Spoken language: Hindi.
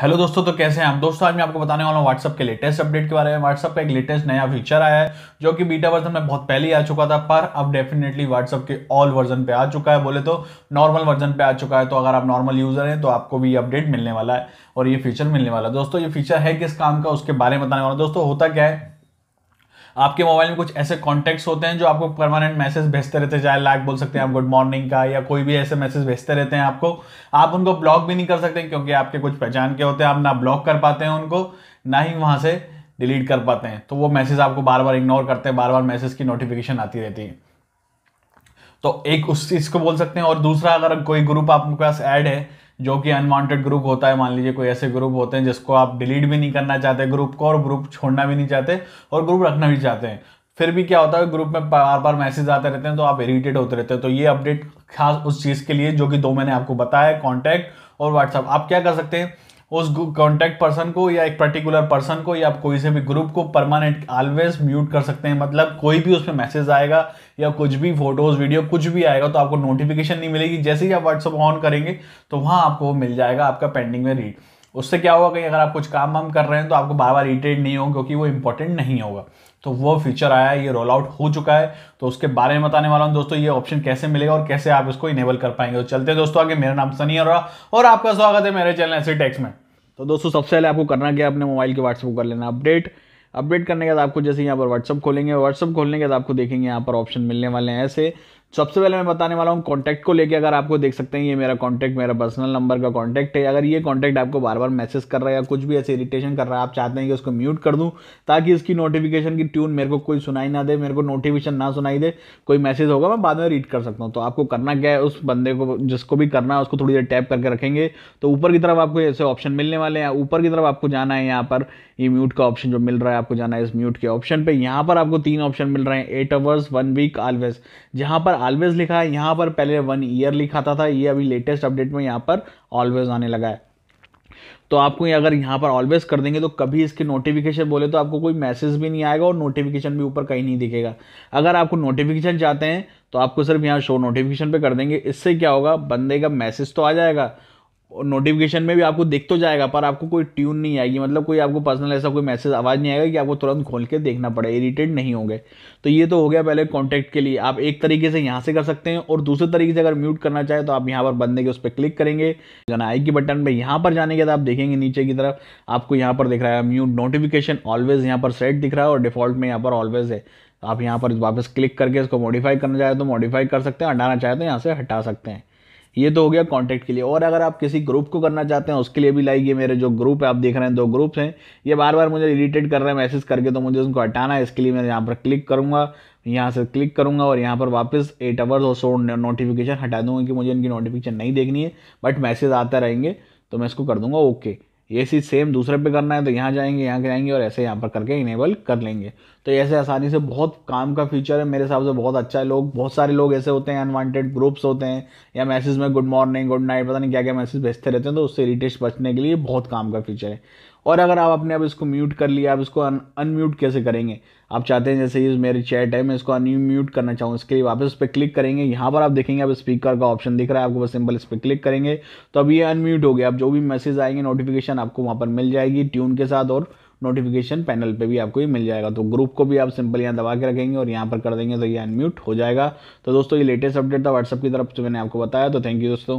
हेलो दोस्तों तो कैसे हैं आप दोस्तों आज मैं आपको बताने वाला हूँ व्हाट्सअप के लेटेस्ट अपडेट के बारे में व्हाट्सअप का एक लेटेस्ट नया फीचर आया है जो कि बीटा वर्जन में बहुत पहले आ चुका था पर अब डेफिनेटली व्हाट्सअप के ऑल वर्जन पे आ चुका है बोले तो नॉर्मल वर्जन पे आ चुका है तो अगर आप नॉर्मल यूजर हैं तो आपको भी अपडेट मिलने वाला है और ये फीचर मिलने वाला है दोस्तों ये फीचर है किस काम का उसके बारे में बताने वाला दोस्तों होता क्या है आपके मोबाइल में कुछ ऐसे कॉन्टैक्ट्स होते हैं जो आपको परमानेंट मैसेज भेजते रहते हैं चाहे लाइक बोल सकते हैं आप गुड मॉर्निंग का या कोई भी ऐसे मैसेज भेजते रहते हैं आपको आप उनको ब्लॉक भी नहीं कर सकते क्योंकि आपके कुछ पहचान के होते हैं आप ना ब्लॉक कर पाते हैं उनको ना ही वहाँ से डिलीट कर पाते हैं तो वो मैसेज आपको बार बार इग्नोर करते हैं बार बार मैसेज की नोटिफिकेशन आती रहती है तो एक उस चीज़ को बोल सकते हैं और दूसरा अगर कोई ग्रुप आपके पास ऐड है जो कि अनवांटेड ग्रुप होता है मान लीजिए कोई ऐसे ग्रुप होते हैं जिसको आप डिलीट भी नहीं करना चाहते ग्रुप को और ग्रुप छोड़ना भी नहीं चाहते और ग्रुप रखना भी चाहते हैं फिर भी क्या होता है ग्रुप में बार बार मैसेज आते रहते हैं तो आप इरीटेट होते रहते हैं तो ये अपडेट खास उस चीज़ के लिए जो कि दो मैंने आपको बताया कॉन्टैक्ट और व्हाट्सअप आप क्या कर सकते हैं उस कॉन्टैक्ट पर्सन को या एक पर्टिकुलर पर्सन को या आप कोई से भी ग्रुप को परमानेंट ऑलवेज म्यूट कर सकते हैं मतलब कोई भी उसमें मैसेज आएगा या कुछ भी फोटोज वीडियो कुछ भी आएगा तो आपको नोटिफिकेशन नहीं मिलेगी जैसे ही आप व्हाट्सअप ऑन करेंगे तो वहाँ आपको मिल जाएगा आपका पेंडिंग में रीड उससे क्या होगा कहीं अगर आप कुछ काम वाम कर रहे हैं तो आपको बार बार इरीटेट नहीं होगा क्योंकि वो इंपॉर्टेंट नहीं होगा तो वो फीचर आया है ये रोल आउट हो चुका है तो उसके बारे में बताने वाला हूँ दोस्तों ये ऑप्शन कैसे मिलेगा और कैसे आप इसको इनेबल कर पाएंगे तो चलते हैं दोस्तों आगे मेरा नाम सनी अरोरा और आपका स्वागत है मेरे चैनल ऐसे टेक्स में तो दोस्तों सबसे पहले आपको करना क्या अपने मोबाइल के व्हाट्सअप को कर लेना अपडेट अपडेट करने के बाद आपको जैसे यहाँ पर व्हाट्सअप खोलेंगे व्हाट्सअप खोलने के बाद आपको देखेंगे यहाँ पर ऑप्शन मिलने वाले हैं ऐसे सबसे पहले मैं बताने वाला हूँ कॉन्टैक्ट को लेके अगर आपको देख सकते हैं ये मेरा कॉन्टैक्ट मेरा पर्सनल नंबर का कॉन्टैक्ट है अगर ये कॉन्टैक्ट आपको बार बार मैसेज कर रहा है या कुछ भी ऐसे इरिटेशन कर रहा है आप चाहते हैं कि उसको म्यूट कर दूँ ताकि इसकी नोटिफिकेशन की ट्यून मेरे को कोई सुनाई ना दे मेरे को नोटिफिकेशन ना सुनाई दे कोई मैसेज होगा मैं बाद में रीड कर सकता हूँ तो आपको करना क्या है उस बंदे को जिसको भी करना है उसको थोड़ी देर टैप करके रखेंगे तो ऊपर की तरफ आपको ऐसे ऑप्शन मिलने वाले हैं ऊपर की तरफ आपको जाना है यहाँ पर ये म्यूट का ऑप्शन जो मिल रहा है आपको जाना है इस म्यूट के ऑप्शन पर यहाँ पर आपको तीन ऑप्शन मिल रहे हैं eight hours one week always जहाँ पर ऑलवेज लिखा है यहाँ पर पहले वन ईयर लिखा था, था ये अभी लेटेस्ट अपडेट में यहाँ पर ऑलवेज आने लगा है तो आपको ये अगर यहाँ पर ऑलवेज कर देंगे तो कभी इसके नोटिफिकेशन बोले तो आपको कोई मैसेज भी नहीं आएगा और नोटिफिकेशन भी ऊपर कहीं नहीं दिखेगा अगर आपको नोटिफिकेशन चाहते हैं तो आपको सिर्फ यहाँ शो नोटिफिकेशन पे कर देंगे इससे क्या होगा बंदे का मैसेज तो आ जाएगा और नोटिफिकेशन में भी आपको दिख तो जाएगा पर आपको कोई ट्यून नहीं आएगी मतलब कोई आपको पर्सनल ऐसा कोई मैसेज आवाज़ नहीं आएगा कि आपको तुरंत खोल के देखना पड़े इरीटेड नहीं होंगे तो ये तो हो गया पहले कॉन्टैक्ट के लिए आप एक तरीके से यहाँ से कर सकते हैं और दूसरे तरीके से अगर म्यूट करना चाहे तो आप यहाँ पर बंदे के उस पर क्लिक करेंगे जाना आई की बटन पर यहाँ पर जाने के बाद आप देखेंगे नीचे की तरफ आपको यहाँ पर दिख रहा है म्यूट नोटिफिकेशन ऑलवेज यहाँ पर सेट दिख रहा है और डिफॉल्ट में यहाँ पर ऑलवेज है आप यहाँ पर वापस क्लिक करके इसको मॉडिफाई करना चाहे तो मॉडिफाई कर सकते हैं हटाना चाहे तो यहाँ से हटा सकते हैं ये तो हो गया कॉन्टैक्ट के लिए और अगर आप किसी ग्रुप को करना चाहते हैं उसके लिए भी लाइक ये मेरे जो ग्रुप है आप देख रहे हैं दो ग्रुप्स हैं ये बार बार मुझे इरीटेट कर रहे हैं मैसेज करके तो मुझे उनको हटाना है इसके लिए मैं यहाँ पर क्लिक करूँगा यहाँ से क्लिक करूँगा और यहाँ पर वापस एट आवर्स और सो नोटिफिकेशन हटा दूँगा कि मुझे इनकी नोटिफिकेशन नहीं देखनी है बट मैसेज आते रहेंगे तो मैं इसको कर दूँगा ओके ये चीज़ सेम दूसरे पे करना है तो यहाँ जाएंगे यहाँ जाएंगे और ऐसे यहाँ पर करके इनेबल कर लेंगे तो ऐसे आसानी से बहुत काम का फीचर है मेरे हिसाब से बहुत अच्छा है लोग बहुत सारे लोग ऐसे होते हैं अनवांटेड ग्रुप्स होते हैं या मैसेज में गुड मॉर्निंग गुड नाइट पता नहीं क्या क्या मैसेज भेजते रहते हैं तो उससे रिटेस्ट बचने के लिए बहुत काम का फीचर है और अगर आप अपने आप इसको म्यूट कर लिया आप इसको अनम्यूट कैसे करेंगे आप चाहते हैं जैसे ये मेरी चैट है मैं इसको अनम्यूट करना चाहूँ इसके लिए वापस उस पर क्लिक करेंगे यहाँ पर आप देखेंगे अब स्पीकर का ऑप्शन दिख रहा है आपको बस सिंपल इस पर क्लिक करेंगे तो अब ये अनम्यूट हो गया अब जो भी मैसेज आएंगे नोटिफिकेशन आपको वहाँ पर मिल जाएगी ट्यून के साथ और नोटिफिकेशन पैनल पे भी आपको ये मिल जाएगा तो ग्रुप को भी आप सिंपल यहाँ दबा के रखेंगे और यहाँ पर कर देंगे तो ये अनम्यूट हो जाएगा तो दोस्तों ये लेटेस्ट अपडेट था व्हाट्सअप की तरफ से मैंने आपको बताया तो थैंक यू दोस्तों